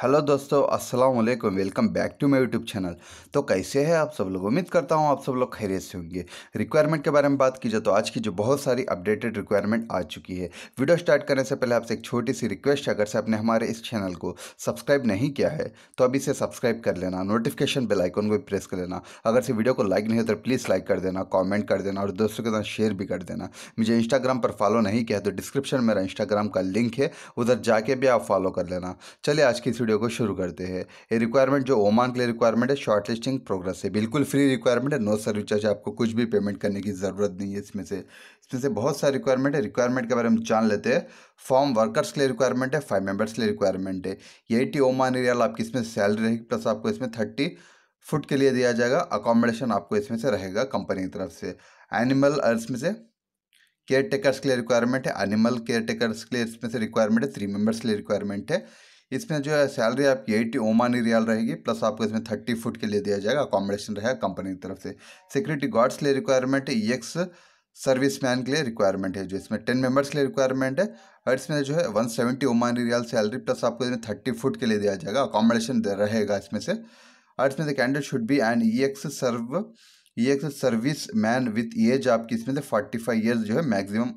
hello दोस्तों अस्सलाम वालेकुम welcome back to my YouTube channel तो कैसे हैं आप सब लोग उम्मीद करता हूँ आप सब लोग खैरियत से होंगे रिक्वायरमेंट के बारे में बात की जाए तो आज की जो बहुत सारी अपडेटेड रिक्वायरमेंट आ चुकी है वीडियो स्टार्ट करने से पहले आपसे एक छोटी सी रिक्वेस्ट है अगर से आपने हमारे इस चैनल को सब्सक्राइब नहीं किया है तो अभी इसे सब्सक्राइब कर लेना नोटिफिकेशन बेलाइकॉन को भी प्रेस कर लेना अगर से वीडियो को लाइक नहीं होता तो प्लीज़ लाइक कर देना कॉमेंट कर देना और दोस्तों के साथ शेयर भी कर देना मुझे इंस्टाग्राम पर फॉलो नहीं किया तो डिस्क्रिप्शन मेरा इंस्टाग्राम का लिंक है उधर जाके भी आप फॉलो कर लेना चलिए आज की वीडियो को शुरू करते हैं ये रिक्वायरमेंट जो ओमान के लिए रिक्वायरमेंट है शॉर्ट लिस्टिंग प्रोग्रेस है बिल्कुल फ्री रिक्वायरमेंट है नो सर्विस चार्ज आपको कुछ भी पेमेंट करने की ज़रूरत नहीं है इसमें से इसमें से बहुत सारे रिक्वायरमेंट है रिक्वायरमेंट के बारे में जान लेते हैं फॉर्म वर्कर्स के लिए रिक्वायरमेंट है फाइव मेंबर्स के लिए रिक्वायरमेंट है एटी ओमान एरियाल आपकी इसमें सैलरी रहेगी प्लस आपको इसमें थर्टी फुट के लिए दिया जाएगा अकोमोडेशन आपको इसमें से रहेगा कंपनी की तरफ से एनिमल अर्स में से केयर टेकर्स के लिए रिक्वायरमेंट है एनिमल केयर टेकर्स के लिए इसमें से रिक्वायरमेंट है थ्री मेंबर्स के लिए रिक्वायरमेंट है इसमें जो है सैलरी आपकी एट्टी ओमानी रियाल रहेगी प्लस आपको इसमें थर्टी फुट के लिए दिया जाएगा अकोमोडेशन रहेगा कंपनी की तरफ से सिक्योरिटी गार्ड्स के लिए requirement ex service man के लिए रिक्वायरमेंट है जो इसमें टेन मेंबर्स के लिए रिक्वायरमेंट है और इसमें जो है वन सेवेंटी ओमानी रियाल सैलरी प्लस आपको इसमें थर्टी फुट के लिए दिया जाएगा अकोमोडेशन रहेगा इसमें से और इसमें से कैंडल should be and ex serve ex service man with age आपकी इसमें से फोर्टी फाइव ईयर्स जो है मैक्सिमम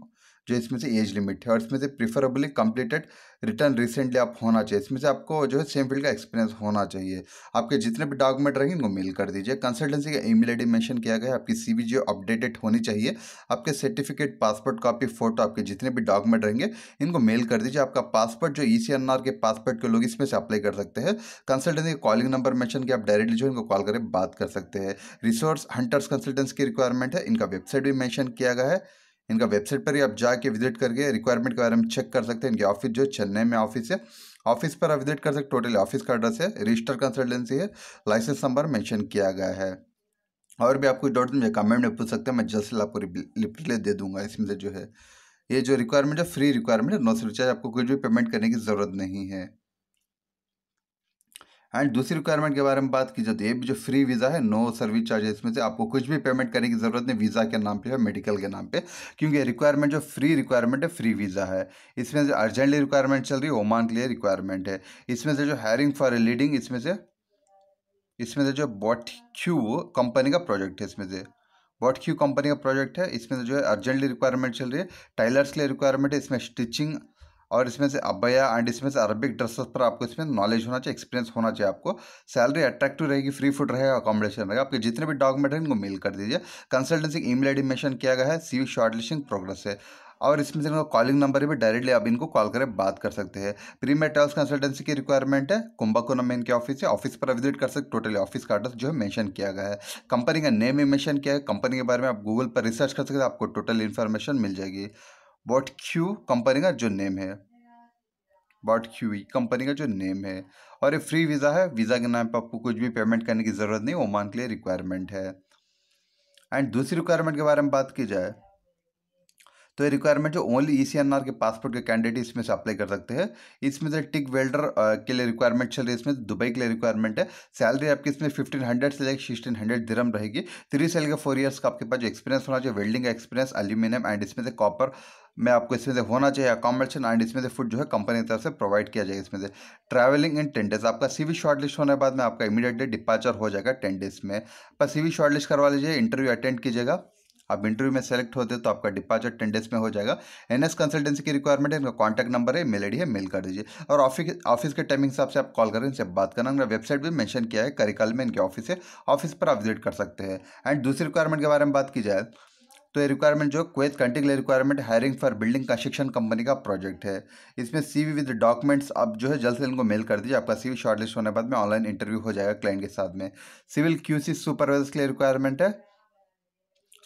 जो इसमें से एज लिमिट है और इसमें से प्रिफरेबली कंप्लीटेड रिटर्न रिसेंटली आप होना चाहिए इसमें से आपको जो है सेम फील्ड का एक्सपीरियंस होना चाहिए आपके जितने भी डॉक्यूमेंट रहेंगे इनको मेल कर दीजिए कंसल्टेंसी का ईमेल आईडी मेंशन किया गया है आपकी सी जो अपडेटेड होनी चाहिए आपके सर्टिफिकेट पासपोर्ट कॉपी फोटो आपके जितने भी डॉक्यूमेंट रहेंगे इनको मेल कर दीजिए आपका पासपोर्ट जो ई e के पासपोर्ट के लोग इसमें से अप्लाई कर सकते हैं कंसल्टेंसी का कॉलिंग नंबर मैंशन किया आप डायरेक्टली जो इनको कॉल करें बात कर सकते हैं रिसोर्स हंटर्स कंसल्टेंसी की रिक्वायरमेंट है इनका वेबसाइट भी मैंशन किया गया है इनका वेबसाइट पर ही आप जाके विजिट करके रिक्वायरमेंट के बारे में चेक कर सकते हैं इनके ऑफिस जो चेन्नई में ऑफिस है ऑफिस पर आप विजिट कर सकते टोटली ऑफिस का एड्रेस है रजिस्टर कंसल्टेंसी है लाइसेंस नंबर मैंशन किया गया है और भी आपको डाउट मुझे कमेंट में पूछ सकते हैं मैं जल्द से आपको रिप्ले दे दूंगा इसमें से जो है ये जो रिक्वायरमेंट है फ्री रिक्वायरमेंट है नो सर चार्ज आपको कुछ भी पेमेंट करने की ज़रूरत नहीं है एंड दूसरी रिक्वायरमेंट के बारे में बात की जाती है जो फ्री वीज़ा है नो सर्विस चार्जेस इसमें से आपको कुछ भी पेमेंट करने की ज़रूरत नहीं वीज़ा के नाम पे है मेडिकल के नाम पे क्योंकि रिक्वायरमेंट जो फ्री रिक्वायरमेंट है फ्री वीज़ा है इसमें से अर्जेंटली रिक्वायरमेंट चल रही है ओमान के लिए रिक्वायरमेंट है इसमें से जो हायरिंग फॉर ए लीडिंग इसमें से इसमें से जो बॉट क्यू कंपनी का प्रोजेक्ट है इसमें से वॉट क्यू कंपनी का प्रोजेक्ट है इसमें जो है अर्जेंटली रिक्वायरमेंट चल रही है टाइलर्स के लिए रिक्वायरमेंट है इसमें स्टिचिंग और इसमें से अबया एंड इसमें से अरबिक ड्रेसेस पर आपको इसमें नॉलेज होना चाहिए एक्सपीरियंस होना चाहिए आपको सैलरी अट्रैक्टिव रहेगी फ्री फूड रहेगा अकोमोडेशन रहेगा आपके जितने भी डॉक्यूमेंट हैं इनको मेल कर दीजिए कंसल्टेंसी की मेल आई मेंशन किया गया है सी वी शॉर्टलिस्टिंग प्रोग्रेस है और इसमें से इनका कॉलिंग नंबर भी डायरेक्टली आप इनको कॉल करें बात कर सकते हैं प्रीमियर ट्रेवल्स कंसल्टेंसी की रिक्वायरमेंट है कुंभाकोनम में इनके ऑफिस है ऑफिस पर विजिट कर सकते टोटली ऑफिस का एड्रेस जो है मेंशन किया गया है कंपनी का नेम भी मेंशन किया है कंपनी के बारे में आप गूगल पर रिसर्च कर सकते हैं आपको टोटल इन्फॉर्मेशन मिल जाएगी बॉट क्यू कंपनी का जो नेम है बॉट क्यू कंपनी का जो नेम है और ये फ्री वीज़ा है वीज़ा के नाम पर आपको कुछ भी पेमेंट करने की ज़रूरत नहीं ओमान के लिए रिक्वायरमेंट है एंड दूसरी रिक्वायरमेंट के बारे में बात की जाए तो ये रिक्वायरमेंट जो ओनली ई e के पासपोर्ट के कैंडिडेट इसमें से अप्लाई कर सकते हैं इसमें से टिक वेल्डर के लिए रिक्वायरमेंट चल रही है इसमें दुबई के लिए रिक्वायरमेंट है सैलरी आपकी इसमें फिफ्टीन हंड्रेड से लेकर सिक्सटीन हंड्रेड धर्म रहेगी थ्री सेल के फोर ईयर्स का आपके पास जो एक्सपीरियंस होना चाहिए वेल्डिंग का एक्सपीरियंस एल्यूमिनियम एंड इसमें से कॉपर में आपको इसमें से होना चाहिए अकोमोडेशन एंड इसमें से फूड जो है कंपनी की तरफ से प्रोवाइड किया जाएगा इसमें से ट्रैवलिंग इन टेन डेज आपका सीवी शॉर्टलिस्ट होने के बाद में आपका इमीडिएटली डिपार्चर हो जाएगा टेन डेज में पर सीवी शॉर्टलिस्ट करवा लीजिए इंटरव्यू अटेंड कीजिएगा आप इंटरव्यू में सेलेक्ट होते तो आपका डिपार्चर टेन डेज में हो जाएगा एन एस कंसल्टेंसी की रिक्वायरमेंट है इनका कॉन्टैक्ट नंबर है मेल आई है मेल कर दीजिए और ऑफिस ऑफिस के टाइमिंग हिसाब से आप कॉल करें इनसे बात करना उनका वेबसाइट भी मेंशन किया है करिकाल में इनके ऑफिस है ऑफिस पर आप विजिट कर सकते हैं एंड दूसरी रिक्वायरमेंट के बारे में बात की जाए तो ये रिक्वायरमेंट जो क्वेत कंट्री के लिए requirement hiring for building construction company का प्रोजेक्ट है इसमें सीवी विद डॉक्यूमेंट्स आप जो है जल्द से इनको मेल कर दीजिए आपका सीवी शॉर्टलिस्ट होने के बाद में ऑनलाइन इंटरव्यू हो जाएगा क्लाइंट के साथ में सिविल क्यूसी सुपरवाइजर्स के लिए रिक्वायरमेंट है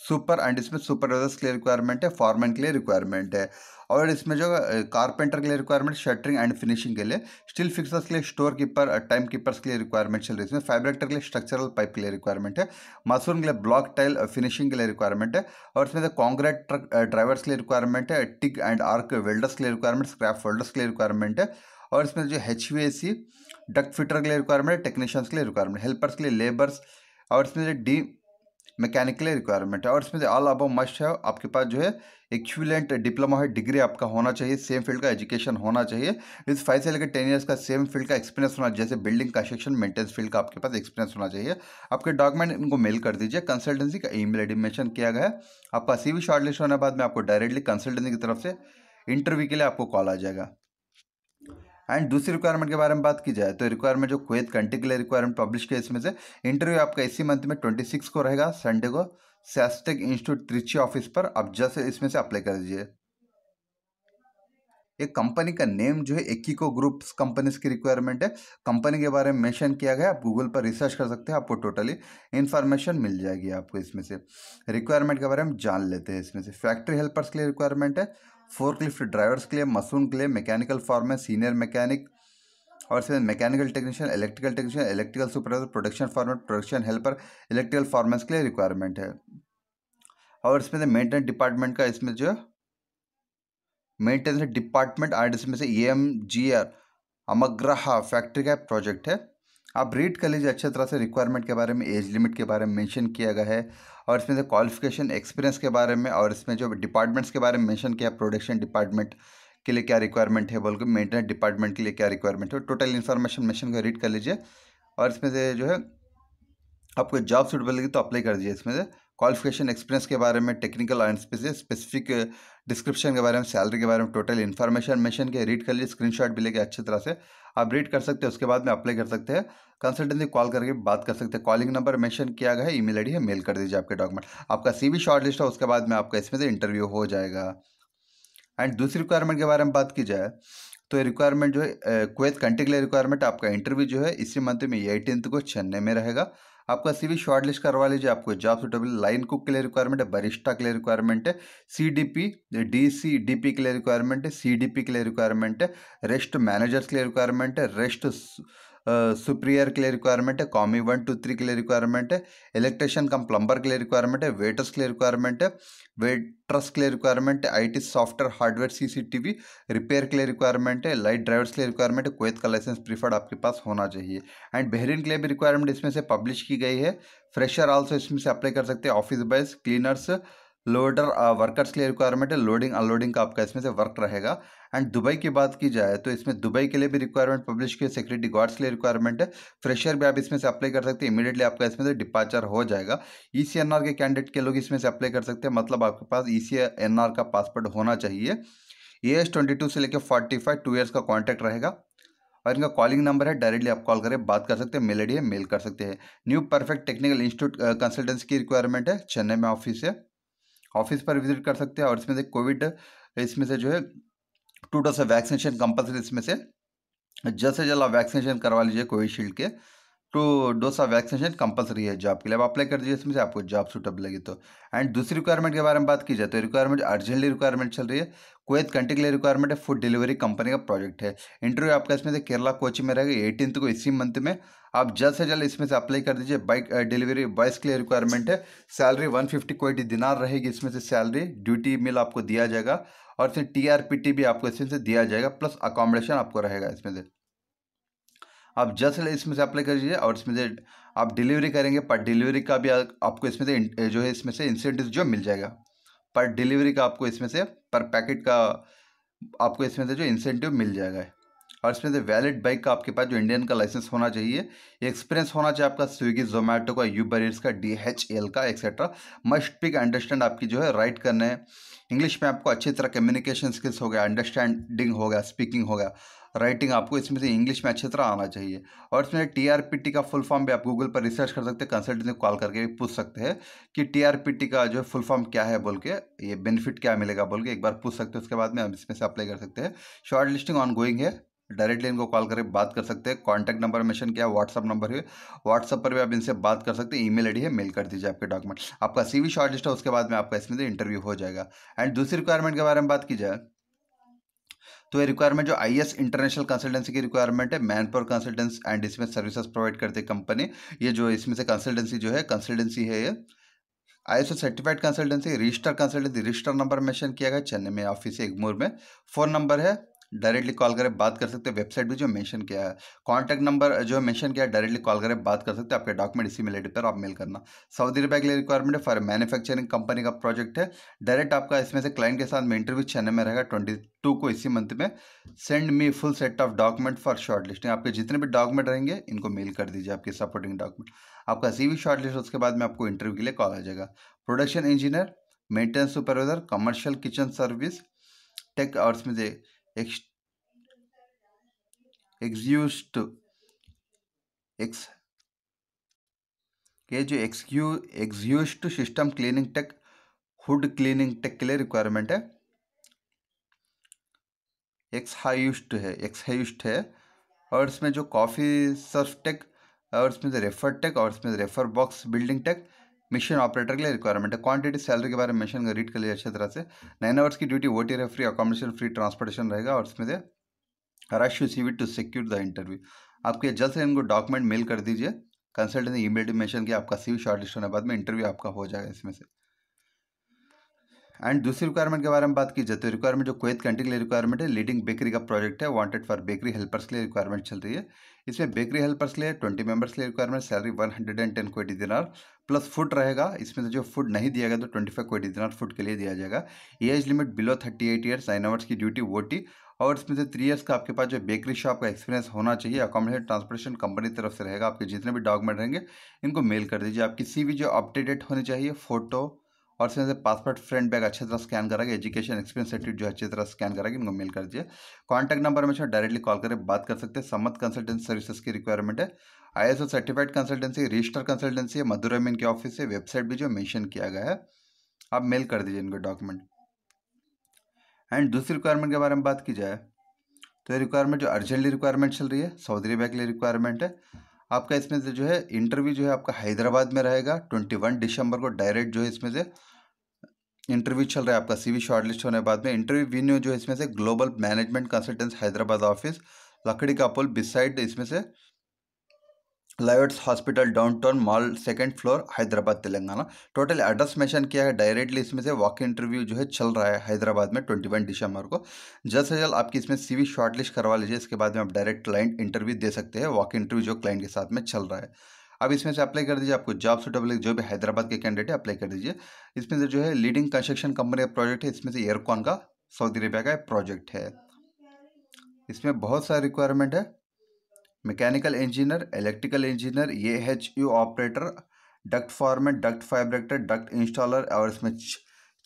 सुपर एंड इसमें सुपरवाइजर्स के लिए रिक्वायरमेंट है फॉरमैन के लिए रिक्वायरमेंट है और इसमें जो कारपेंटर के लिए रिक्वायरमेंट शटरिंग एंड फिनिशिंग के लिए स्टील फिक्सर्स के लिए स्टोर कीपर टाइम कीपर्स के लिए रिक्वायरमेंट चल रही है इसमें फाइब्रेक्टर के लिए स्ट्रक्चरल पाइप के लिए रिक्वायरमेंट है मशरूम के लिए ब्लॉक टाइल फिनिशिंग के लिए रिक्वायरमेंट है और इसमें से कॉन्क्रीट ट्रक ड्राइवर्स के लिए रिक्वायरमेंट है टिक एंड आर्क वेल्डर्स के लिए रिक्वायरमेंट स्क्रैप वेल्डर्स के लिए रिक्वायरमेंट है और इसमें जो H V A C duct fitter के लिए रिक्वायरमेंट है टेक्नीशियंस के लिए रिक्वायरमेंट हेल्पर्स के लिए लेबर्स और इसमें जो डी मैकेनिकल रिक्वायरमेंट है और इसमें ऑल अब मस्ट है आपके पास जो है एक्विलेंट डिप्लोमा है डिग्री आपका होना चाहिए सेम फील्ड का एजुकेशन होना चाहिए विद फाइव से लेकर टेन ईयर्स का सेम फील्ड का एक्सपीरियंस होना जैसे बिल्डिंग कंस्ट्रक्शन मेंटेनेंस फील्ड का आपके पास एक्सपीरियंस होना चाहिए आपके डॉक्यूमेंट इनको मेल कर दीजिए कंसल्टेंसी का ईमेल आईडी मेंशन किया गया है आपका सीवी शॉर्टलिस्ट होने के बाद में आपको डायरेक्टली कंसल्टेंसी की तरफ से इंटरव्यू के लिए आपको कॉल आ जाएगा एंड हाँ, दूसरी रिक्वायरमेंट के बारे में बात की जाए तो रिक्वायरमेंट जो कुवैत कंट्री के लिए रिक्वायरमेंट पब्लिश किया इसमें से इंटरव्यू आपका इसी मंथ में ट्वेंटी सिक्स को रहेगा संडे को सैस्टेक इंस्टीट्यूट त्रिची ऑफिस पर आप जैसे इसमें से अप्लाई कर दीजिए एक कंपनी का नेम जो है एकिको ग्रुप्स कंपनीज की रिक्वायरमेंट है कंपनी के बारे में मेंशन किया गया आप गूगल पर रिसर्च कर सकते हैं आपको टोटली इन्फॉर्मेशन मिल जाएगी आपको इसमें से रिक्वायरमेंट के बारे में जान लेते हैं इसमें से फैक्ट्री हेल्पर्स के लिए रिक्वायरमेंट है फोर्कलिफ्ट ड्राइवर्स के लिए मसून के लिए मैकेनिकल फॉर्म में सीनियर मैकेनिक और इसमें mechanical technician electrical technician electrical supervisor production foreman production helper electrical foremen के लिए रिक्वायरमेंट है और इसमें से मेंटेनेंस डिपार्टमेंट का इसमें जो मेंटेनेंस डिपार्टमेंट आर इसमें से ई एम जी आर अमग्रहा फैक्ट्री का प्रोजेक्ट है आप रीड कर लीजिए अच्छे तरह से रिक्वायरमेंट के बारे में एज लिमिट के बारे में मैंशन किया गया है और इसमें से क्वालिफिकेशन एक्सपीरियंस के बारे में और इसमें जो डिपार्टमेंट्स के बारे में मेंशन किया प्रोडक्शन डिपार्टमेंट के लिए क्या रिक्वायरमेंट है बोल के मेंटेनेंस डिपार्टमेंट के लिए क्या रिक्वायरमेंट है टोटल इन्फॉर्मेशन मेंशन को रीड कर लीजिए और इसमें से जो है आपको जॉब सूटेबल लगी तो अप्लाई कर दीजिए इसमें से क्वालिफिकेशन एक्सपीरियंस के बारे में टेक्निकल एंड स्पेसिफिक डिस्क्रिप्शन के बारे में सैलरी के बारे में टोटल इन्फॉर्मेशन मेंशन के रीड कर लीजिए स्क्रीनशॉट भी लेके अच्छी तरह से आप रीड कर सकते हैं उसके बाद में अप्लाई कर सकते हैं कंसल्टेंसी कॉल करके बात कर सकते हैं कॉलिंग नंबर मेंशन किया गया है ईमेल आईडी है मेल कर दीजिए आपके डॉक्यूमेंट आपका भी शॉर्ट लिस्ट है उसके बाद में आपका इसमें से इंटरव्यू हो जाएगा एंड दूसरी रिक्वायरमेंट के बारे में बात की जाए तो रिक्वायरमेंट जो है क्वेथ कंट्री के लिए रिक्वायरमेंट आपका इंटरव्यू जो है इसी मंथ में एटीन को चेन्नई में रहेगा आपका सीवी शॉर्ट लिस्ट करवा लीजिए आपको जॉब सुटेबल लाइन कुक के लिए रिक्वायरमेंट है बरिस्टा के लिए रिक्वायरमेंट है C D P D D P के लिए रिक्वायरमेंट है सी डी पी के लिए रिक्वायरमेंट है रेस्ट मैनेजर्स के लिए रिक्वायरमेंट है रेस्ट सुप्रियर के लिए रिक्वायरमेंट है कॉमी वन टू थ्री के लिए रिक्वायरमेंट है इलेक्ट्रिशियन कम प्लम्बर के लिए रिक्वायरमेंट है वेटर्स के लिए रिक्वायरमेंट है वेटर्स के लिए रिक्वायरमेंट है IT software hardware CCTV repair के लिए रिक्वायरमेंट है लाइट ड्राइवर्स के लिए रिक्वायरमेंट है कोयत का लाइसेंस प्रीफर्ड आपके पास होना चाहिए एंड बहरीन के लिए भी रिक्वायरमेंट इसमें से पब्लिश की गई है फ्रेशर आल्सो इसमें से अप्लाई कर सकते हैं office boys cleaners loader workers के लिए रिक्वायरमेंट है लोडिंग अनलोडिंग का आपका इसमें से वर्क रहेगा एंड दुबई की बात की जाए तो इसमें दुबई के लिए भी रिक्वायरमेंट पब्लिश की है सिक्योरिटी गार्ड्स के लिए रिक्वायरमेंट है फ्रेशर भी आप इसमें से अप्लाई कर सकते हैं इमीडिएटली आपका इसमें से डिपार्चर हो जाएगा ई सी एन आर के कैंडिडेट के लोग इसमें से अप्लाई कर सकते हैं मतलब आपके पास ई सी एन आर का पासपोर्ट होना चाहिए ए एस ट्वेंटी टू से लेकर फोर्टी फाइव टू ईयर्स का कॉन्टैक्ट रहेगा और इनका कॉलिंग नंबर है डायरेक्टली आप कॉल करें बात कर सकते हैं मेलेडी है मेल कर सकते हैं new perfect technical institute consultancy की रिक्वायरमेंट है चेन्नई में ऑफिस है ऑफिस पर विजिट कर सकते हैं और इसमें से कोविड इसमें से जो है टू डोज वैक्सीनेशन कंपलसरी इसमें से जल्द से जल्द आप वैक्सीनेशन करवा लीजिए कोविशील्ड के two dose of vaccination compulsory है जॉब के लिए आप अप्लाई कर दीजिए इसमें से आपको जॉब सूटअप लगी तो एंड दूसरी रिक्वायरमेंट के बारे में बात की जाए तो रिक्वायरमेंट अर्जेंटली रिक्वायरमेंट चल रही है कुवैत कंट्री के लिए रिक्वायरमेंट है फूड डिलीवरी कंपनी का प्रोजेक्ट है इंटरव्यू आपका इसमें से केरला कोची में रहेगा एटीन को इसी मंथ में आप जल्द से जल्द इसमें से अप्लाई कर दीजिए बाइक डिलीवरी बॉयस के लिए रिक्वायरमेंट है सैलरी वन फिफ्टी क्वेटी दिनार रहेगी इसमें से सैलरी ड्यूटी मिल आपको दिया जाएगा और इसमें टी आर पी टी भी आपको इसमें से दिया जाएगा प्लस अकोमोडेशन आपको रहेगा इसमें से आप जल्द जल्द इसमें से अप्लाई कर दीजिए और इसमें से आप डिलीवरी करेंगे पर डिलीवरी का भी आपको इसमें से जो है इसमें से इंसेंटिव जो मिल जाएगा पर डिलीवरी का आपको इसमें से पर पैकेट का आपको इसमें से जो इंसेंटिव मिल जाएगा और इसमें से वैलिड बाइक का आपके पास जो इंडियन का लाइसेंस होना चाहिए एक्सपीरियंस होना चाहिए आपका स्विगी जोमेटो का यू ईट्स का डी एच एल का एक्सेट्रा मस्ट पिक अंडरस्टैंड आपकी जो है राइट करने इंग्लिश में आपको अच्छी तरह कम्युनिकेशन स्किल्स हो गया अंडरस्टैंडिंग हो गया स्पीकिंग हो गया राइटिंग आपको इसमें से इंग्लिश में अच्छी तरह आना चाहिए और इसमें टी आर पी टी का फुल फॉर्म भी आप गूगल पर रिसर्च कर सकते हैं कंसल्टेंट को कॉल करके पूछ सकते हैं कि टी आर पी टी का जो है फुल फॉर्म क्या है बोल के ये बेनिफिट क्या मिलेगा बोल के एक बार पूछ सकते हैं उसके बाद में हम इसमें से अप्लाई कर सकते हैं शॉर्ट लिस्टिंग ऑन गोइंग है डायरेक्टली इनको कॉल करके बात कर सकते हैं कॉन्टैक्ट नंबर मेंशन किया व्हाट्सअप नंबर है व्हाट्सअप पर भी आप इनसे बात कर सकते हैं ईमेल आईडी है मेल कर दीजिए आपके डॉक्यूमेंट आपका सीवी शॉर्ट लिस्ट है उसके बाद में आपका इसमें से इंटरव्यू हो जाएगा एंड दूसरी रिक्वायरमेंट के बारे में बात की जाए तो ये रिक्वायरमेंट जो आई इंटरनेशनल कंसल्टेंसी की रिक्वायरमेंट है मैन पावर कंसल्टेंस एंड इसमें सर्विसेज प्रोवाइड करते कंपनी ये जो इसमें से कंसल्टेंसी जो है कंसल्टेंसी है ये I S certified consultancy register consultancy register number mention किया गया चेन्नई में ऑफिस एगमोर में फ़ोन नंबर है डायरेक्टली कॉल करें बात कर सकते हैं वेबसाइट भी जो मेंशन किया है कॉन्टैक्ट नंबर जो मेंशन किया है डायरेक्टली कॉल करें बात कर सकते हैं आपके डॉक्यूमेंट इसी मेल पर आप मेल करना सऊदी अरबिया के लिए रिक्वायरमेंट है फॉर मैन्युफैक्चरिंग कंपनी का प्रोजेक्ट है डायरेक्ट आपका इसमें से क्लाइंट के साथ में इंटरव्यू चेन्नई में रहेगा ट्वेंटी टू को इसी मंथ में send me full set of document for shortlisting आपके जितने भी डॉक्यूमेंट रहेंगे इनको मेल कर दीजिए आपके सपोर्टिंग डॉक्यूमेंट आपका सी वी शॉर्ट लिस्ट उसके बाद में आपको इंटरव्यू के लिए कॉल आ जाएगा production engineer maintenance supervisor commercial kitchen service tech और इसमें ex, exused एक्स ये जो एक्सक्यू exhaust system cleaning tech hood cleaning tech के लिए रिक्वायरमेंट है एक्स हाइस्ट है एक्स हाइस्ट है और इसमें जो कॉफ़ी सर्फ टेक और इसमें रेफर टेक और इसमें reefer box building tech machine operator के लिए रिक्वायरमेंट है क्वांटिटी सैलरी के बारे में का रीड कर लिया अच्छी तरह से नाइन आवर्स की duty O T free accommodation free transportation रहेगा और उसमें से rush your C V to secure the interview आपके जल्द से इनको डॉक्यूमेंट मेल कर दीजिए कंसल्टेंसी ईमेल मेंशन किया आपका सी वी शॉर्ट लिस्ट होने के बाद में इंटरव्यू आपका हो जाएगा इसमें से एंड दूसरी रिक्वायरमेंट के बारे में बात की जाए तो रिक्वायरमेंट जो कोत कंट्री के लिए रिक्वायरमेंट है लीडिंग बेकरी का प्रोजेक्ट है वांटेड फॉर बेकरी हेल्पर्स के लिए रिक्वायरमेंट चल रही है इसमें बेकरी हेल्पर्स के लिए ट्वेंटी मेंबर्स के लिए requirement salary one hundred and ten Kuwaiti dinar plus food रहेगा इसमें से जो फूड नहीं दिया गया तो ट्वेंटी फाइव कोटी दिनार फूड के लिए दिया जाएगा age limit below thirty eight years nine hours की ड्यूटी वोटी और इसमें से थ्री ईयर्स का आपके पास जो बेकरी शॉप का एक्सपीरियंस होना चाहिए अकोमोडेशन ट्रांसपोर्टेशन कंपनी तरफ से रहेगा आपके जितने भी डॉक्यूमेंट रहेंगे इनको मेल कर दीजिए आपकी सी जो अपडेटेड होनी चाहिए फोटो और इसमें से पासपोर्ट फ्रंट बैग अच्छी तरह स्कैन कराएगा एजुकेशन एक्सपीरियंस सर्टिफिकेट जो अच्छी तरह स्कैन करा इनको मेल कर दिए कॉन्टैक्ट नंबर हमेशा डायरेक्टली कॉल करें बात कर सकते हैं समत कंसल्टेंसी सर्विसेज की रिक्वायरमेंट है I certified consultancy register consultancy है मधुरा में इनके ऑफिस है वेबसाइट भी जो मैंशन किया गया है आप मेल कर दीजिए इनको डॉक्यूमेंट एंड दूसरी रिक्वायरमेंट के बारे में बात की जाए तो ये रिक्वायरमेंट जो अर्जेंटली रिक्वायरमेंट चल रही है सऊदी अरेबिया के लिए रिक्वायरमेंट है आपका इसमें से जो है इंटरव्यू जो है आपका हैदराबाद में रहेगा ट्वेंटी वन दिसंबर को डायरेक्ट जो है इसमें से इंटरव्यू चल रहा है आपका सीवी शॉर्टलिस्ट होने के बाद में इंटरव्यू विन्यू जो है इसमें से global management consultants Hyderabad office Lakdi ka Pul beside इसमें से lights hospital downtown mall second floor Hyderabad Telangana total address mention किया है डायरेक्टली इसमें से वॉक इंटरव्यू जो है चल रहा है हैदराबाद में ट्वेंटी वन दिसंबर को जल्द से जल्द आपकी इसमें सीवी शॉर्टलिस्ट करवा लीजिए इसके बाद में आप डायरेक्ट क्लाइंट इंटरव्यू दे सकते हैं वॉक इंटरव्यू जो क्लाइंट के साथ में चल रहा है अब इसमें से अप्लाई कर दीजिए आपको जॉब सुटेबल जो भी हैदराबाद के कैंडिडेट है अप्लाई कर दीजिए इसमें से जो है लीडिंग कंस्ट्रक्शन कंपनी का प्रोजेक्ट है इसमें से एयरकॉन का सऊदी अरेबिया का प्रोजेक्ट है इसमें बहुत सारे रिक्वायरमेंट है मैकेनिकल इंजीनियर इलेक्ट्रिकल इंजीनियर ये H U operator duct foreman duct fabricator duct installer और इसमें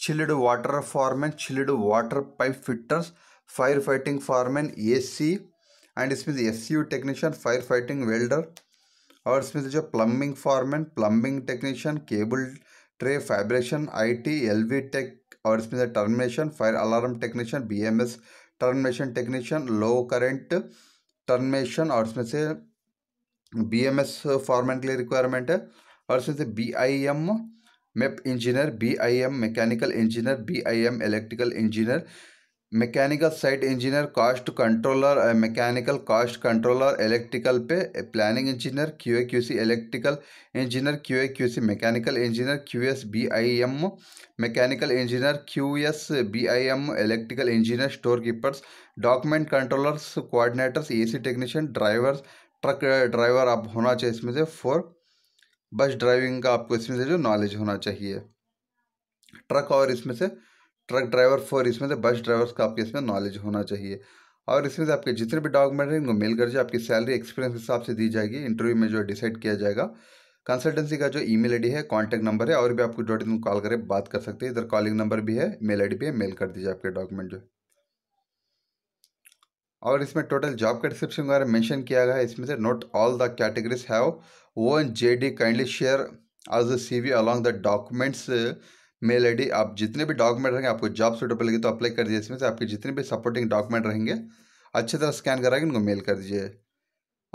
chilled water foreman chilled water pipe fitters fire fighting foreman A C and इसमें S C U technician fire fighting welder और इसमें जो plumbing foreman plumbing technician cable tray fabrication I T L V tech और इसमें से termination fire alarm technician B M S termination technician low current termination और इसमें से B M S format के लिए रिक्वायरमेंट है और इसमें से B I M MEP engineer B I M mechanical engineer B I M electrical engineer mechanical site engineer cost controller mechanical cost controller electrical pay planning engineer Q A Q C electrical engineer Q A Q C mechanical engineer Q S B I M mechanical engineer Q S B I M electrical engineer store keepers document controllers coordinators AC technician drivers truck driver आप होना चाहिए इसमें से for बस driving का आपको इसमें से जो नॉलेज होना चाहिए ट्रक और इसमें से ट्रक ड्राइवर फॉर इसमें से बस ड्राइवर्स का आपके इसमें नॉलेज होना चाहिए और इसमें से आपके जितने भी डॉक्यूमेंट हैं इनको मेल कर दिए आपकी सैलरी एक्सपीरियंस के हिसाब से दी जाएगी इंटरव्यू में जो डिसाइड किया जाएगा कंसल्टेंसी का जो ईमेल आईडी है कॉन्टैक्ट नंबर है और भी आपको जो कॉल करें बात कर सकते हैं इधर कॉलिंग नंबर भी है मेल आईडी भी है मेल कर दीजिए आपके डॉक्यूमेंट जो और इसमें टोटल जॉब का डिस्क्रिप्शन वगैरह मेंशन किया गया है इसमें से note all the categories have one J D kindly share as a C V along the documents mail I D आप जितने भी डॉक्यूमेंट रहेंगे आपको जॉब सूटेबल लगे तो अप्लाई कर दीजिए इसमें से आपके जितने भी सपोर्टिंग डॉक्यूमेंट रहेंगे अच्छी तरह स्कैन करा के उनको मेल कर दीजिए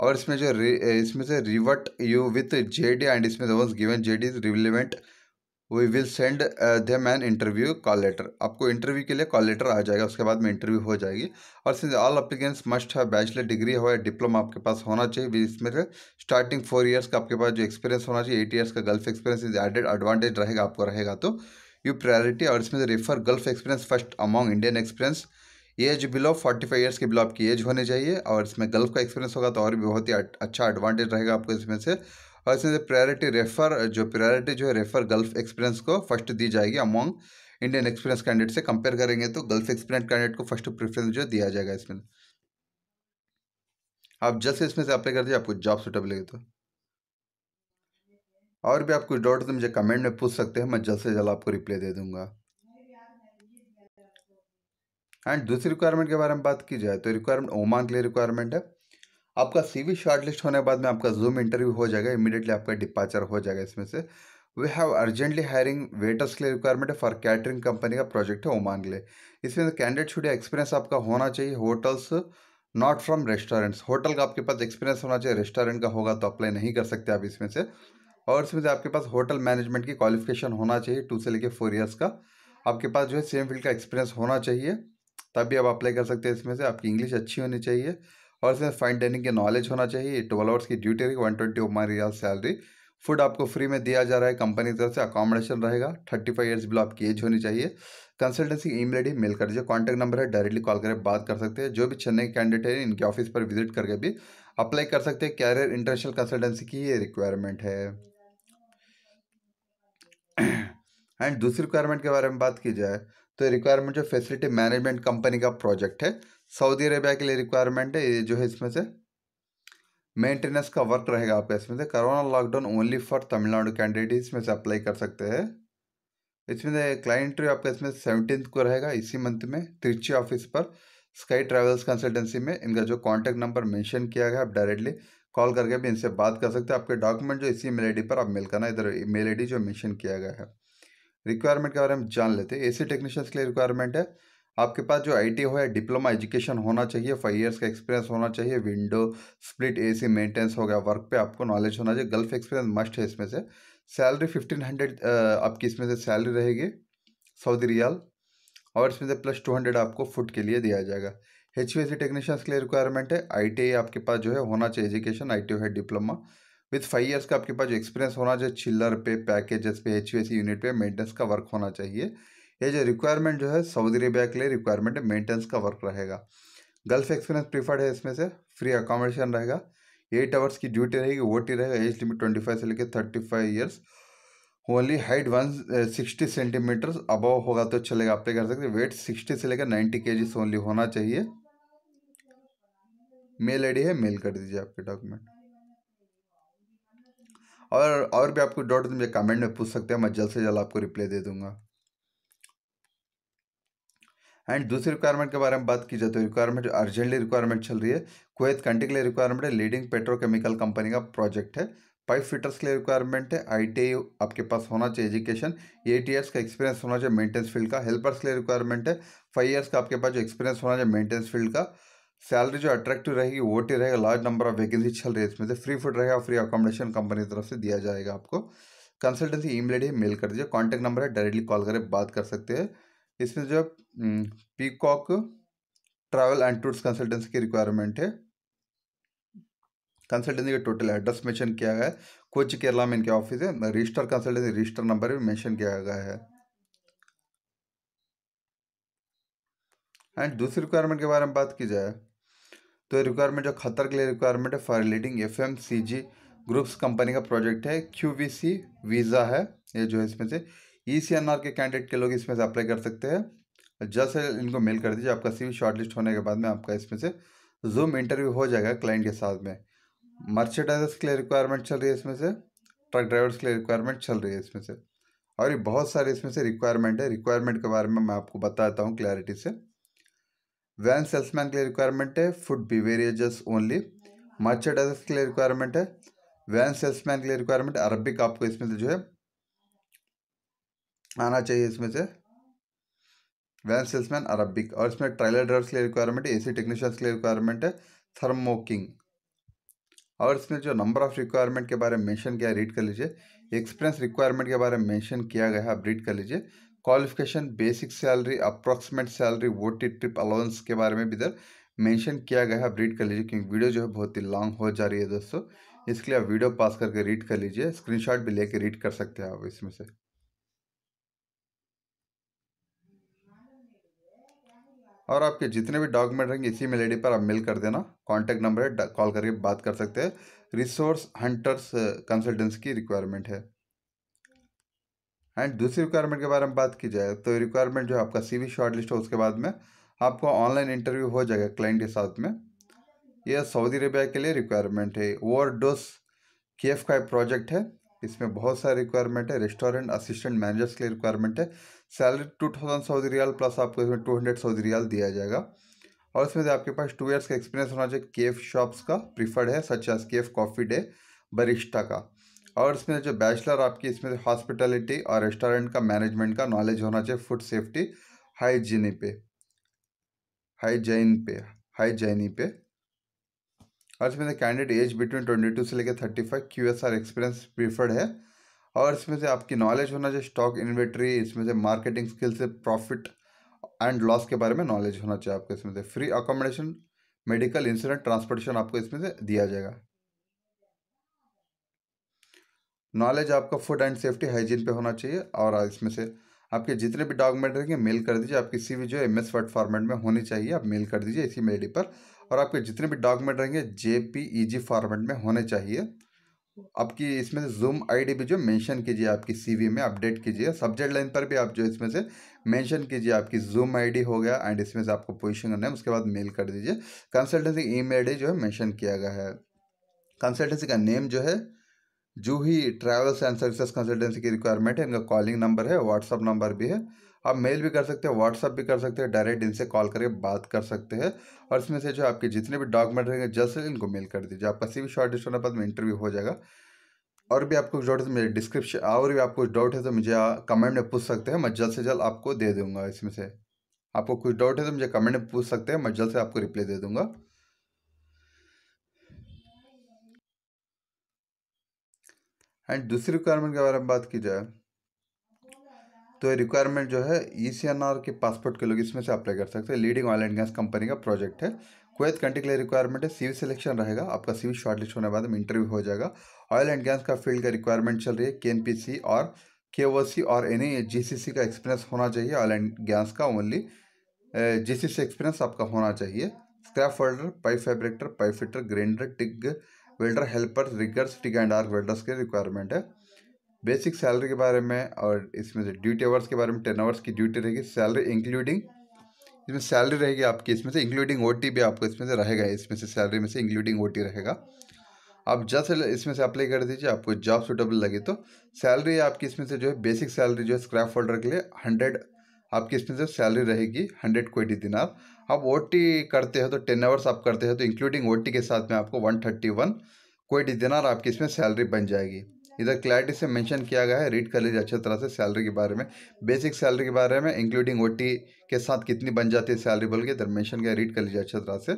और इसमें जो uh, इसमें से revert you with J D and इसमें given J D is relevant we will send them man interview call letter आपको इंटरव्यू के लिए कॉल लेटर आ जाएगा उसके बाद में इंटरव्यू हो जाएगी और सिंस ऑल अप्लीकेंट्स मस्ट है बैचलर डिग्री हो या डिप्लोमा आपके पास होना चाहिए इसमें स्टार्टिंग फोर ईयर्स का आपके पास जो एक्सपीरियंस होना चाहिए एट ईयर्स का gulf experience is added advantage रहेगा आपको रहेगा तो यू प्रायोरिटी और इसमें prefer gulf experience first among Indian experience age below forty five years के बिलो आपकी एज होनी चाहिए और इसमें गल्फ का एक्सपीरियंस होगा तो और भी बहुत ही अच्छा एडवांटेज रहेगा आपको इसमें से और इसमें से प्रायोरिटी रेफर जो प्रायोरिटी जो है रेफर गल्फ एक्सपीरियंस को फर्स्ट दी जाएगी अमॉन्ग इंडियन एक्सपीरियंस कैंडिडेट से कंपेयर करेंगे तो गल्फ एक्सपीरियंस कैंडिडेट को फर्स्ट प्रेफरेंस जो दिया जाएगा इसमें आप जल्द से इसमें से अप्लाई कर दीजिए आपको जॉब सुटेबल है तो और भी आप कुछ डाउट तो मुझे कमेंट में पूछ सकते हैं मैं जल्द से जल्द आपको रिप्लाई दे दूंगा एंड दूसरी रिक्वायरमेंट के बारे में बात की जाए तो रिक्वायरमेंट ओमान के लिए रिक्वायरमेंट है आपका सीवी शॉर्टलिस्ट होने के बाद में आपका जूम इंटरव्यू हो जाएगा इमीडिएटली आपका डिपार्चर हो जाएगा इसमें से we have urgently hiring waiters के लिए रिक्वायरमेंट है फॉर कैटरिंग कंपनी का प्रोजेक्ट है ओमान के लिए इसमें कैंडिडेट शुड एक्सपीरियंस आपका होना चाहिए hotels not from restaurants hotel का आपके पास एक्सपीरियंस होना चाहिए रेस्टोरेंट का होगा तो अप्लाई नहीं कर सकते आप इसमें से और इसमें से आपके पास होटल मैनेजमेंट की क्वालिफिकेशन होना चाहिए टू से लेके फोर ईयर्स का आपके पास जो है सेम फील्ड का एक्सपीरियंस होना चाहिए तभी आप अप्लाई कर सकते हैं इसमें से आपकी इंग्लिश अच्छी होनी चाहिए और इसमें फाइन डाइनिंग की नॉलेज होना चाहिए ट्वेल्व आवर्स की ड्यूटी रहेगी one twenty Oman rial salary food आपको फ्री में दिया जा रहा है कंपनी की तरफ से अकोमोडेशन रहेगा थर्टी फाइव ईयर्स बिलो आपकी एज होनी चाहिए कंसल्टेंसी ई मेल मेल कर दीजिए कॉन्टैक्ट नंबर है डायरेक्टली कॉल करके बात कर सकते हैं जो भी चेन्नई कैंडिडेट है इनके ऑफिस पर विजिट करके भी अप्लाई कर सकते हैं कैरियर इंटरनेशनल कंसल्टेंसी की ये रिक्वायरमेंट है एंड दूसरी रिक्वायरमेंट के बारे में बात की जाए तो रिक्वायरमेंट जो फैसिलिटी मैनेजमेंट कंपनी का प्रोजेक्ट है सऊदी अरेबिया के लिए रिक्वायरमेंट है ये जो है इसमें से मेंटेनेंस का वर्क रहेगा आपका इसमें से corona lockdown only for Tamil Nadu candidate इसमें से अप्लाई कर सकते हैं इसमें से क्लाइंट इंटरव्यू आपका इसमें सेवनटीन को रहेगा इसी मंथ में त्रिची ऑफिस पर स्काई ट्रेवल्स कंसल्टेंसी में इनका जो कॉन्टैक्ट नंबर मैंशन किया गया आप डायरेक्टली कॉल करके भी इनसे बात कर सकते हैं आपके डॉक्यूमेंट जो इसी मेल आई पर आप मेल करना इधर ईमेल आईडी जो मैंशन किया गया है रिक्वायरमेंट के बारे में जान लेते हैं एसी टेक्नीशियंस के लिए रिक्वायरमेंट है आपके पास जो आई हो या डिप्लोमा एजुकेशन होना चाहिए फाइव ईयर्स का एक्सपीरियंस होना चाहिए विंडो स्प्लिट एसी मेंटेनेंस हो गया वर्क पे आपको नॉलेज होना चाहिए गल्फ एक्सपीरियंस मस्ट है इसमें से सैलरी फिफ्टीन हंड्रेड आपकी इसमें से सैलरी रहेगी सऊदी रियाल और इसमें से प्लस टू हंड्रेड आपको फुट के लिए दिया जाएगा एच सी टेक्नीशियंस के लिए रिक्वायरमेंट है आई आपके पास जो है होना चाहिए एजुकेशन आई है डिप्लोमा विथ फाइव ईयर्स का आपके पास जो एक्सपीरियंस होना चाहिए चिल्लर पे पैकेजेस पे एच यूनिट पे मेंटेनेंस का वर्क होना चाहिए ये जो रिक्वायरमेंट जो है सऊदी अरेबिया के लिए रिक्वायरमेंट है मेंटेनेंस का वर्क रहेगा गल्फ एक्सपीरियंस प्रीफर्ड है इसमें से फ्री अकोमोडेशन रहेगा एट आवर्स की ड्यूटी रहेगी वो टी रहेगा एज लिमिट ट्वेंटी फाइव से लेकर thirty five years only height one sixty centimetres above होगा तो चलेगा पे कर सकते वेट सिक्सटी से लेकर नाइन्टी के जीस ओनली होना चाहिए मेल डी है मेल कर दीजिए आपके डॉक्यूमेंट और और भी आपको डॉट मुझे कमेंट में पूछ सकते हैं मैं जल्द से जल्द आपको रिप्लाई दे दूंगा एंड दूसरी रिक्वायरमेंट के बारे में बात की जाए तो रिक्वायरमेंट अर्जेंटली रिक्वायरमेंट चल रही है कुवैत कंट्री के लिए रिक्वायरमेंट है लीडिंग पेट्रोकेमिकल कंपनी का प्रोजेक्ट है पाइप फिटर्स के लिए रिक्वायरमेंट है आई आपके पास होना चाहिए एजुकेशन एट ईयर्स का एक्सपीरियंस होना चाहिए मेंटेनेंस फील्ड का हेल्पर्स के लिए रिक्वायरमेंट है फाइव ईयर्स का आपके पास जो एक्सपीरियंस होना चाहिए मेंटेनेंस फील्ड का सैलरी जो अट्रैक्टिव रहेगी वो टी रहेगा लार्ज नंबर ऑफ वैकेंसी चल रही है इसमें से फ्री फूड रहेगा फ्री अकोमोडेशन कंपनी की तरफ से दिया जाएगा आपको कंसल्टेंसी ईमेल आई मेल कर दीजिए कॉन्टैक्ट नंबर है डायरेक्टली कॉल करें बात कर सकते हैं इसमें जो Peacock travel and tours consultancy की रिक्वायरमेंट है कंसल्टेंसी का टोटल एड्रेस मेंशन किया गया है कोच केरला में इनके ऑफिस है रजिस्टर कंसल्टेंसी रजिस्टर नंबर भी मेंशन किया गया है एंड दूसरी रिक्वायरमेंट के बारे में बात की जाए तो रिक्वायरमेंट जो खतर के लिए रिक्वायरमेंट है for leading F M C G groups company का प्रोजेक्ट है क्यू सी वीज़ा है ये जो है इसमें से ई सी एन आर के कैंडिडेट के लोग इसमें से अप्लाई कर सकते हैं जस्ट इनको मेल कर दीजिए आपका सी शॉर्टलिस्ट होने के बाद में आपका इसमें से जूम इंटरव्यू हो जाएगा क्लाइंट के साथ में मर्चेंडाइजर्स के लिए रिक्वायरमेंट चल रही है इसमें से ट्रक ड्राइवर्स के लिए रिक्वायरमेंट चल रही है इसमें से और ये बहुत सारे इसमें से रिक्वायरमेंट है रिक्वायरमेंट के बारे में मैं आपको बताता हूँ क्लैरिटी से वैन सेल्समैन के लिए रिक्वायरमेंट है फूड बिवेरियजस ओनली मर्चेंडाइजर्स के लिए रिक्वायरमेंट है वैन सेल्समैन के लिए रिक्वायरमेंट अरबिक आपको इसमें से जो है आना चाहिए इसमें से वैन सेल्समैन अरबिक और इसमें ट्रायलर ड्राइवर्स के लिए रिक्वायरमेंट है एसी टेक्नीशियंस के लिए रिक्वायरमेंट है थर्मोकिंग और इसमें जो नंबर ऑफ रिक्वायरमेंट के बारे में मेंशन किया रीड कर लीजिए एक्सपीरियंस रिक्वायरमेंट के बारे में मेंशन किया गया है आप रीड कर लीजिए qualification basic salary approximate salary वो ट्रिप अलाउंस के बारे में भी इधर मैंशन किया गया है आप रीड कर लीजिए क्योंकि वीडियो जो है बहुत ही लॉन्ग हो जा रही है दोस्तों इसके लिए आप वीडियो पास करके रीड कर लीजिए स्क्रीन भी लेकर रीड कर सकते हैं आप इसमें से और आपके जितने भी डॉक्यूमेंट रहेंगे इसी मेल आई पर आप मेल कर देना कॉन्टैक्ट नंबर है कॉल करके बात कर सकते हैं रिसोर्स हंटर्स कंसल्टेंसी की रिक्वायरमेंट है एंड दूसरी रिक्वायरमेंट के बारे में बात की जाए तो रिक्वायरमेंट जो है आपका सी वी शॉर्ट लिस्ट है उसके बाद में आपको ऑनलाइन इंटरव्यू हो जाएगा क्लाइंट के साथ में यह सऊदी अरेबिया के लिए रिक्वायरमेंट है ओवर डोस के एफ का प्रोजेक्ट है इसमें बहुत सारे रिक्वायरमेंट है रेस्टोरेंट असिस्टेंट मैनेजर्स के लिए रिक्वायरमेंट है salary two thousand Saudi riyal plus आपको इसमें टू हंड्रेड सऊदी रियाल दिया जाएगा और इसमें से आपके पास टू ईयर्स का एक्सपीरियंस होना चाहिए केफ शॉप्स का प्रीफर्ड है such as Cafe Coffee Day Barista का और इसमें जो बैचलर आपकी इसमें हॉस्पिटलिटी और रेस्टोरेंट का मैनेजमेंट का नॉलेज होना चाहिए फूड सेफ्टी हाइजीनी पे हाइजीन पे हाइजीनी पे और इसमें candidate age between twenty two से लेकर thirty five Q S R experience preferred है और इसमें से आपकी नॉलेज होना चाहिए स्टॉक इन्वेंट्री इसमें से मार्केटिंग स्किल से प्रॉफिट एंड लॉस के बारे में नॉलेज होना चाहिए आपको इसमें से free accommodation medical insurance transportation आपको इसमें से दिया जाएगा नॉलेज आपका फूड एंड सेफ्टी हाइजीन पे होना चाहिए और इसमें से आपके जितने भी डॉक्यूमेंट रहेंगे मेल कर दीजिए आपकी सीवी जो है एम एस वर्ड फॉर्मेट में होनी चाहिए आप मेल कर दीजिए इसी मेल पर और आपके जितने भी डॉक्यूमेंट रहेंगे जे पी ई जी फॉर्मेट में होने चाहिए आपकी इसमें से जूम आईडी भी जो मेंशन कीजिए आपकी सीवी में अपडेट कीजिए सब्जेक्ट लाइन पर भी आप जो इसमें से मेंशन कीजिए आपकी जूम आईडी हो गया एंड इसमें से आपको पोजिशन करना है उसके बाद मेल कर दीजिए कंसल्टेंसी ई ईमेल जो है मेंशन किया गया है कंसल्टेंसी का नेम जो है Juhi travels and services consultancy की रिक्वायरमेंट है इनका कॉलिंग नंबर है व्हाट्सअप नंबर भी है आप मेल भी कर सकते हैं व्हाट्सअप भी कर सकते हैं डायरेक्ट इनसे कॉल करके बात कर सकते हैं और इसमें से जो आपके जितने भी डॉक्यूमेंट रहेंगे जस्ट इनको मेल कर दीजिए आप किसी भी शॉर्ट लिस्ट होने पर इंटरव्यू हो जाएगा और भी आपको डाउट है मेरे डिस्क्रिप्शन और भी आपको डाउट है तो मुझे कमेंट में पूछ सकते हैं मैं जल्द से जल्द आपको दे दूंगा इसमें से आपको कुछ डाउट है तो मुझे कमेंट में पूछ सकते हैं मैं जल्द से आपको रिप्लाई दे दूंगा एंड दूसरी रिक्वायरमेंट के बारे में बात की जाए तो ये रिक्वायरमेंट जो है ई e के पासपोर्ट के लोग इसमें से अप्लाई कर सकते हैं leading oil and gas company का प्रोजेक्ट है कुवैत कंट्री के लिए रिक्वायरमेंट है सीवी सिलेक्शन रहेगा आपका सीवी शॉर्टलिस्ट होने के बाद इंटरव्यू हो जाएगा ऑयल एंड गैस का फील्ड का रिक्वायरमेंट चल रही है के और के और एनी जी का एक्सपीरियंस होना चाहिए ऑयल एंड गैस का ओनली जी एक्सपीरियंस आपका होना चाहिए scrap holder pipe fabricator pipe fitter grinder TIG welder helper riggers TIG and arc welders के रिक्वायरमेंट है बेसिक सैलरी के बारे में और इसमें से ड्यूटी आवर्स के बारे में टेन आवर्स की ड्यूटी रहेगी सैलरी इंक्लूडिंग इसमें सैलरी रहेगी आपकी इसमें से इंक्लूडिंग ओ भी आपको इसमें से रहेगा इसमें से सैलरी में से इंक्लूडिंग ओ रहेगा आप जस्ट इसमें से अप्लाई कर दीजिए आपको जॉब सुटेबल लगे तो सैलरी आपकी इसमें से जो है बेसिक सैलरी जो है स्क्रैप फोल्डर के लिए हंड्रेड आपकी इसमें से सैलरी रहेगी हंड्रेड कोटी दिनार आप ओ करते हो तो टेन आवर्स आप करते हो तो इंक्लूडिंग ओ के साथ में आपको वन थर्टी वन कोटी दिनार आपकी इसमें सैलरी बन जाएगी इधर क्लैरिटी से मेंशन किया गया है रीड कर लीजिए अच्छे तरह से सैलरी के बारे में बेसिक सैलरी के बारे में इंक्लूडिंग ओ के साथ कितनी बन जाती है सैलरी बोल के इधर मेंशन किया रीड कर लीजिए अच्छी तरह से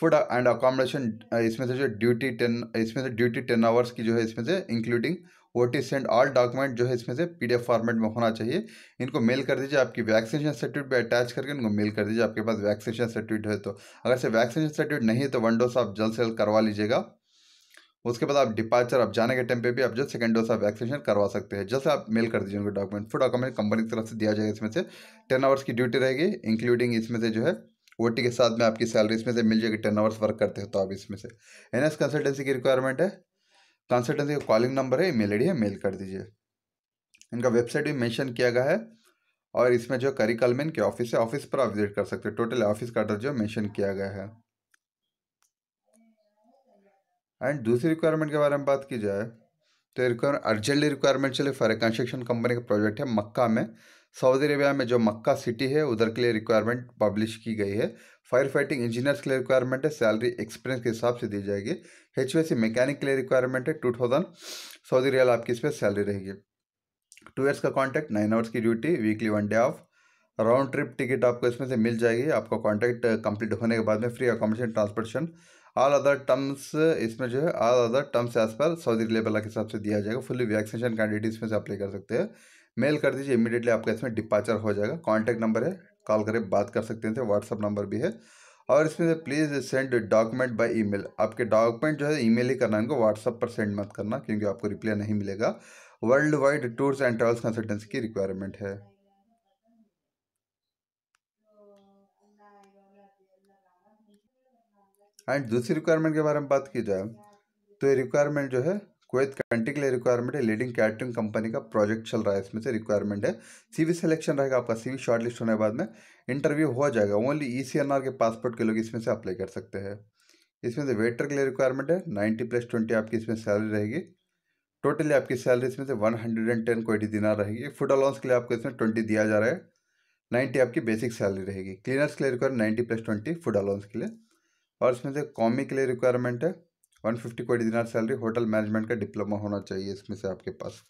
फूड एंड अकोमोडेशन इसमें से जो ड्यूटी टेन इसमें से ड्यूटी टेन आवर्स की जो है इसमें से including O T send all document जो है इसमें से एफ फॉर्मेट में होना चाहिए इनको मेल कर दीजिए आपकी वैक्सीनेशन सर्टिफिकेट भी अटैच करके इनको मेल कर दीजिए आपके पास वैक्सीनेशन सर्टिफिकेट है तो अगर से वैक्सीनेशन सर्टिफिकेट नहीं है तो वन डोज आप जल्द से जल्द करवा लीजिएगा उसके बाद आप डिपार्चर आप जाने के टाइम पे भी आप जो सेकंड डोज आप वैक्सीनेशन करवा सकते हैं जैसे आप मेल कर दीजिए उनके डॉक्यूमेंट फिर डॉक्यूमेंट कंपनी की तरफ से दिया जाएगा इसमें से टेन आवर्स की ड्यूटी रहेगी इंक्लूडिंग इसमें से जो है ओ के साथ में आपकी सैलरी इसमें से मिल जाएगी टेन आवर्स वर्क करते हो तो आप इसमें से एन एस कंसल्टेंसी की रिक्वायरमेंट है कंसल्टेंसी का कॉलिंग नंबर है ईमेल आई है मेल कर दीजिए इनका वेबसाइट भी मैंशन किया गया है और इसमें जो करिकलमेन के ऑफिस है ऑफिस पर आप विजिट कर सकते हो टोटल ऑफिस का एड्रेस जो मेंशन किया गया है एंड दूसरी रिक्वायरमेंट के बारे में बात की जाए तो रिक्वायर अर्जेंटली रिक्वायरमेंट चले फॉर कंस्ट्रक्शन कंपनी का प्रोजेक्ट है मक्का में सऊदी अरेबिया में जो मक्का सिटी है उधर के लिए रिक्वायरमेंट पब्लिश की गई है फायर फाइटिंग इंजीनियर्स के लिए रिक्वायरमेंट है सैलरी एक्सपीरियंस के हिसाब से दी जाएगी एच वी मैकेनिक के लिए रिक्वायरमेंट है टू थाउजेंड सऊदी रियाल आपकी इस पर सैलरी रहेगी टू ईयर्स का कॉन्ट्रैक्ट नाइन आवर्स की duty weekly one day off round trip ticket आपको इसमें से मिल जाएगी आपका कॉन्ट्रैक्ट कंप्लीट uh, होने के बाद में free accommodation transportation all other terms इसमें जो है all other terms as per Saudi labour के हिसाब से दिया जाएगा फुली वैक्सीनेशन कैंडिडेट इसमें से अप्लाई कर सकते हैं मेल कर दीजिए इमीडिएटली आपका इसमें डिपार्चर हो जाएगा कॉन्टैक्ट नंबर है कॉल करें बात कर सकते हैं व्हाट्सअप तो नंबर भी है और इसमें से please send document by email आपके डॉक्यूमेंट जो है ईमेल ही करना इनको व्हाट्सअप पर सेंड मत करना क्योंकि आपको रिप्लाई नहीं मिलेगा world wide tours and travels consultancy की रिक्वायरमेंट है एंड दूसरी रिक्वायरमेंट के बारे में बात की जाए तो ये रिक्वायरमेंट जो है कोई कंट्री के लिए रिक्वायरमेंट है लीडिंग कैटरिंग कंपनी का प्रोजेक्ट चल रहा है इसमें से रिक्वायरमेंट है सीवी सिलेक्शन रहेगा आपका सीवी शॉर्टलिस्ट होने के बाद में इंटरव्यू हो जाएगा ओनली ई e के पासपोर्ट के लोग इसमें से अप्लाई कर सकते हैं इसमें से वेटर के लिए रिक्वायरमेंट है नाइन्टी प्लस ट्वेंटी आपकी इसमें सैलरी रहेगी टोटली आपकी सैलरी इसमें से वन हंड्रेड एंड टेन कोटी दिना रहेगी फूड अलाउंस के लिए आपको इसमें ट्वेंटी दिया जा रहा है नाइन्टी आपकी बेसिक सैलरी रहेगी क्लीनर्स के लिए require ninety plus twenty food allowance के लिए और इसमें से कॉमी के लिए रिक्वायरमेंट है वन फिफ्टी को दिनार सैलरी होटल मैनेजमेंट का डिप्लोमा होना चाहिए इसमें से आपके पास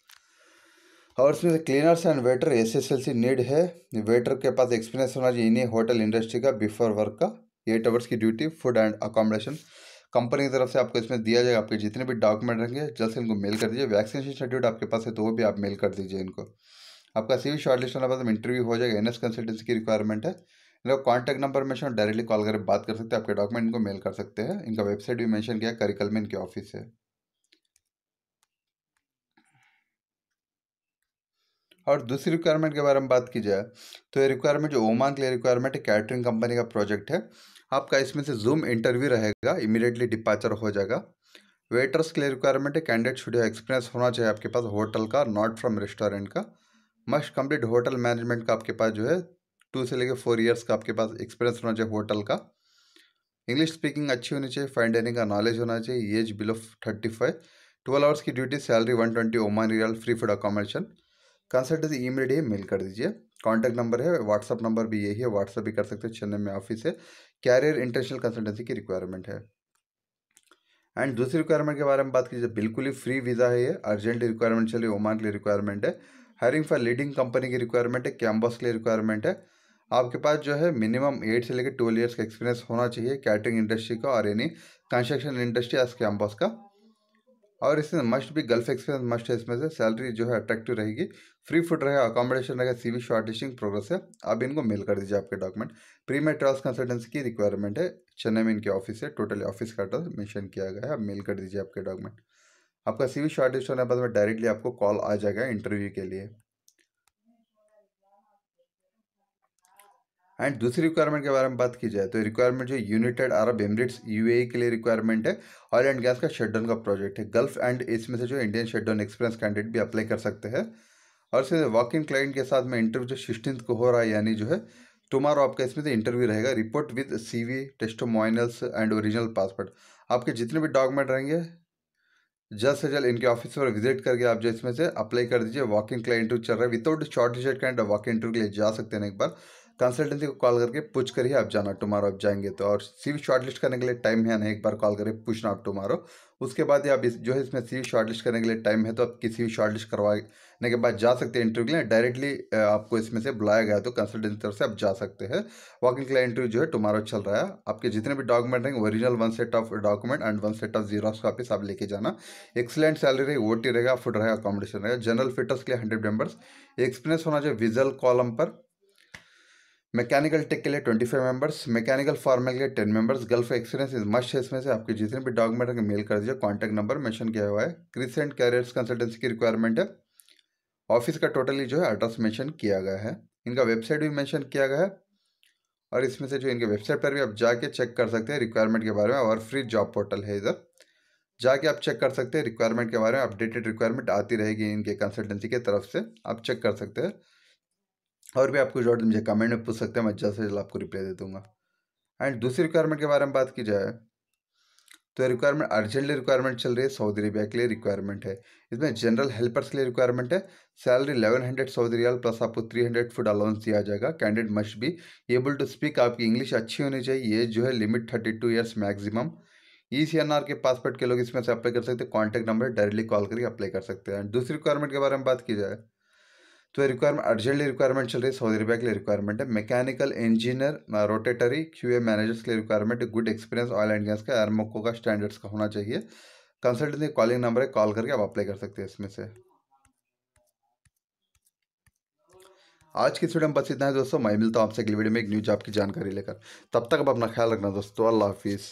और इसमें से cleaners and waiter S S L C need है वेटर के पास एक्सपीरियंस होना चाहिए इन्हीं होटल इंडस्ट्री का बिफोर वर्क का एट आवर्स की duty food and accommodation company की तरफ से आपको इसमें दिया जाएगा आपके जितने भी डॉक्यूमेंट रहेंगे जल्द से इनको मेल कर दीजिए वैक्सीनेशन शेड्यूल आपके पास है तो वो भी आप मेल कर दीजिए इनको आपका सी वी शॉर्ट लिस्ट होने पास इंटरव्यू हो जाएगा एन एस कंसल्टेंसी की रिक्वायरमेंट है लोग कॉन्टैक्ट नंबर मैं डायरेक्टली कॉल करके बात कर सकते हैं आपके डॉक्यूमेंट इनको मेल कर सकते हैं इनका वेबसाइट भी मैंशन किया करिकल में इनके ऑफिस है और दूसरी रिक्वायरमेंट के बारे में बात की जाए तो ये रिक्वायरमेंट जो ओमान के लिए रिक्वायरमेंट है कैटरिंग कंपनी का प्रोजेक्ट है आपका इसमें से जूम इंटरव्यू रहेगा इमीडिएटली डिपार्चर हो जाएगा वेटर्स के लिए रिक्वायरमेंट है कैंडिडेट शुड एक्सपीरियंस होना चाहिए आपके पास होटल का नॉट फ्रॉम रेस्टोरेंट का मस्ट कंप्लीट होटल मैनेजमेंट का आपके पास जो है टू से लेकर फोर ईयर्स का आपके पास एक्सपीरियंस होना चाहिए होटल का इंग्लिश स्पीकिंग अच्छी होनी चाहिए फाइन डाइनिंग का नॉलेज होना चाहिए age below thirty five twelve hours की duty salary one twenty Oman rial free food accommodation consultancy ई मेल मेल कर दीजिए कॉन्टैक्ट नंबर है व्हाट्सअप नंबर भी यही है व्हाट्सअप भी कर सकते हैं चेन्नई में ऑफिस है कैरियर इंटरनेशनल कंसल्टेंसी की रिक्वायरमेंट है एंड दूसरी रिक्वायरमेंट के बारे में बात कीजिए बिल्कुल ही फ्री वीज़ा है ये अर्जेंट रिक्वायरमेंट चलिए ओमान के लिए रिक्वायरमेंट है हायरिंग फॉर लीडिंग कंपनी की रिक्वायरमेंट है कैम्बस के लिए रिक्वायरमेंट है आपके पास जो है मिनिमम एट से लेकर ट्वेल्व ईयर्स का एक्सपीरियंस होना चाहिए कैटरिंग इंडस्ट्री का और यानी कंस्ट्रक्शन इंडस्ट्री एज कैंपस का और इसमें मस्ट भी गल्फ एक्सपीरियंस मस्ट है इसमें से सैलरी जो है अट्रैक्टिव रहेगी फ्री फूड रहेगा अकोमोडेशन रहेगा सी वी शॉर्टेजिंग प्रोग्रेस है आप इनको मेल कर दीजिए आपके डॉक्यूमेंट प्री में ट्रांस कंसल्टेंसी की रिक्वायरमेंट है चेन्नई में इनके ऑफिस है टोटली ऑफिस का एड्रेस मेंशन किया गया है आप मेल कर दीजिए आपके डॉक्यूमेंट आपका सी वी शॉर्टिस्ट होने के बाद डायरेक्टली आपको कॉल आ जाएगा इंटरव्यू के लिए एंड दूसरी रिक्वायरमेंट के बारे में बात की जाए तो रिक्वायरमेंट जो यूनाइटेड अरब एमरेट्स यूएई के लिए रिक्वायरमेंट है ऑयल एंड गैस का शटडाउन का प्रोजेक्ट है गल्फ एंड इसमें से जो इंडियन शटडाउन एक्सपीरियंस कैंडिडेट भी अप्लाई कर सकते हैं और इसमें वॉक इन क्लाइंट के साथ में इंटरव्यू जो सिक्सटीन को हो रहा है यानी जो है टुमारो आपका इसमें से इंटरव्यू रहेगा report with C V testimonials and original passport आपके जितने भी डॉक्यूमेंट रहेंगे जल्द से जल्द इनके ऑफिस पर विजिट करके आप जो इसमें से अप्लाई कर दीजिए वॉक इन क्लाइंट इंटरव्यू चल रहा है विदाउट शॉर्ट डिजिट कैंड वॉक इंटरव्यू के लिए जा सकते हैं एक बार कंसल्टेंसी को कॉल करके पूछ कर ही आप जाना टुमारो आप जाएंगे तो और सी वी शॉर्ट लिस्ट करने के लिए टाइम है ना एक बार कॉल करके पूछना आप टुमारो उसके बाद ही आप इस जो है इसमें सी वी शॉर्ट लिस्ट करने के लिए टाइम है तो आप किसी भी शॉर्ट लिस्ट करवाने के बाद जा सकते हैं इंटरव्यू के लिए डायरेक्टली आपको इसमें से बुलाया गया तो कंसल्टेंसी तरफ से आप जा सकते हैं वॉकिंग के लिए इंटरव्यू जो है टुमारो चल रहा है आपके जितने भी डॉक्यूमेंट रहेंगे original one set of document and one set of zero copy आप लेके जाना एक्सलेंट सैलरी रहेगी वोटी रहेगा फूड रहेगा अकोमोडेशन रहेगा जनरल फिटर्स के लिए हंड्रेड मेम्बर्स एक्सपीरियंस होना चाहिए विजल कॉलम पर मैकेनिकल टेक के लिए twenty five members mechanical foreman के लिए ten members Gulf experience is must है इसमें से आपके जितने भी डॉक्यूमेंट है मेल कर दीजिए कॉन्टैक्ट नंबर मेंशन किया हुआ है क्रिसेंट कैरियर्स कंसल्टेंसी की रिक्वायरमेंट है ऑफिस का टोटली जो है एड्रेस मैंशन किया गया है इनका वेबसाइट भी मैंशन किया गया है और इसमें से जो इनके वेबसाइट पर भी आप जाके चेक कर सकते हैं रिक्वायरमेंट के बारे में और फ्री जॉब पोर्टल है इधर जाके आप चेक कर सकते हैं रिक्वायरमेंट के बारे में अपडेटेड रिक्वायरमेंट आती रहेगी इनके कंसल्टेंसी के तरफ से आप चेक कर सकते हैं और भी आपको जॉर्ड मुझे कमेंट में पूछ सकते हैं मैं जल्द से जल्द आपको रिप्लाई दे दूंगा एंड दूसरी रिक्वायरमेंट के बारे में बात की जाए तो रिक्वायरमेंट अर्जेंटली रिक्वायरमेंट चल रही है सऊदी अरेबिया के लिए रिक्वायरमेंट है इसमें जनरल हेल्पर्स के लिए रिक्वायरमेंट है salary eleven hundred Saudi riyal plus आपको थ्री हंड्रेड फूड अलाउंस दिया जाएगा candidate must be able to speak आपकी इंग्लिश अच्छी होनी चाहिए ये जो है limit thirty two years maximum E C N R के पासपोर्ट के लोग इसमें से अप्लाई कर सकते हैं कॉन्टैक्ट नंबर डायरेक्टली कॉल करके अप्लाई कर सकते हैं दूसरी रिक्वायरमेंट के बारे में बात की जाए तो रिक्वायरमेंट अर्जेंटली रिक्वायरमेंट चल रही है सऊदी अरबिया के लिए रिक्वायरमेंट है mechanical engineer rotatory QA managers के लिए requirement good experience oil and gas का एरमोको का स्टैंडर्ड्स का होना चाहिए कंसल्टेंसी कॉलिंग नंबर है कॉल करके आप अप्लाई कर सकते हैं इसमें से आज की वीडियो में बस इतना है दोस्तों मैं मिलता हूँ आपसे अगली वीडियो में एक न्यू जॉब की जानकारी लेकर तब तक आप अपना ख्याल रखना दोस्तों अल्लाह हाफिज़